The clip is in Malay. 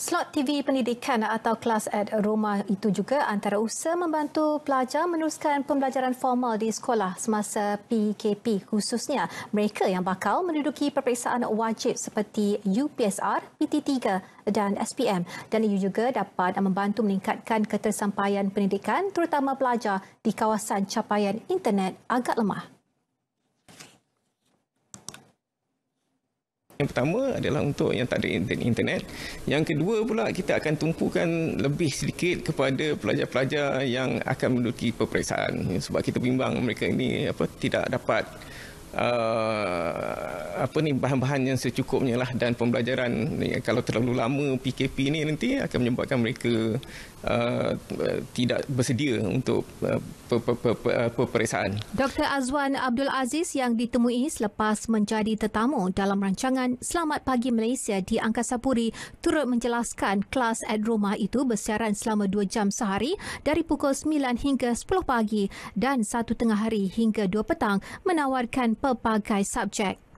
Slot TV pendidikan atau kelas at rumah itu juga antara usaha membantu pelajar meneruskan pembelajaran formal di sekolah semasa PKP khususnya mereka yang bakal menduduki peperiksaan wajib seperti UPSR, PT3 dan SPM dan ia juga dapat membantu meningkatkan ketersampaian pendidikan terutama pelajar di kawasan capaian internet agak lemah. yang pertama adalah untuk yang tak ada internet. Yang kedua pula kita akan tumpukan lebih sedikit kepada pelajar-pelajar yang akan menduduki peperiksaan sebab kita bimbang mereka ini apa tidak dapat uh, apa ni bahan-bahan yang secukupnya lah dan pembelajaran ni, kalau terlalu lama PKP ni nanti akan menyebabkan mereka uh, tidak bersedia untuk uh, uh peperiksaan. Dr. Azwan Abdul Aziz yang ditemui selepas menjadi tetamu dalam rancangan Selamat Pagi Malaysia di Angkasa Puri turut menjelaskan kelas at rumah itu bersiaran selama 2 jam sehari dari pukul 9 hingga 10 pagi dan 1 tengah hari hingga 2 petang menawarkan pelbagai subjek.